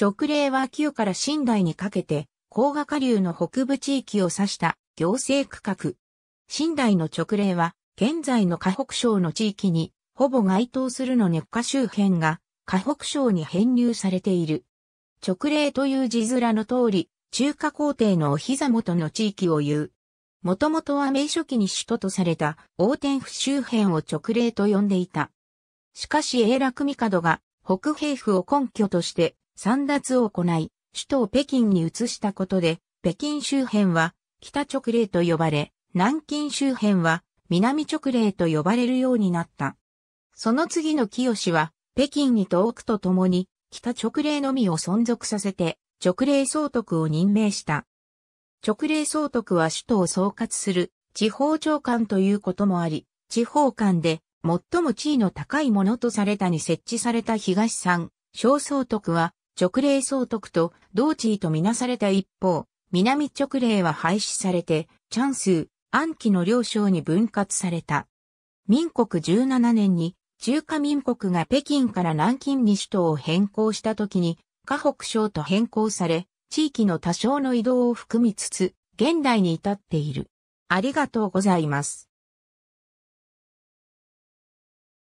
直令は旧から新代にかけて、高賀下流の北部地域を指した行政区画。新代の直令は、現在の河北省の地域に、ほぼ該当するの根っ周辺が、河北省に編入されている。直令という字面の通り、中華皇帝のお膝元の地域を言う。もともとは明初期に首都とされた王天府周辺を直令と呼んでいた。しかし永楽帝が北平府を根拠として散奪を行い、首都を北京に移したことで、北京周辺は北直令と呼ばれ、南京周辺は南直令と呼ばれるようになった。その次の清は、北京に遠くと共に、北直令のみを存続させて、直令総督を任命した。直令総督は首都を総括する地方長官ということもあり、地方間で最も地位の高いものとされたに設置された東山、小総督は直令総督と同地位とみなされた一方、南直令は廃止されて、チャンス、暗記の両省に分割された。民国17年に、中華民国が北京から南京に首都を変更した時に、河北省と変更され、地域の多少の移動を含みつつ、現代に至っている。ありがとうございます。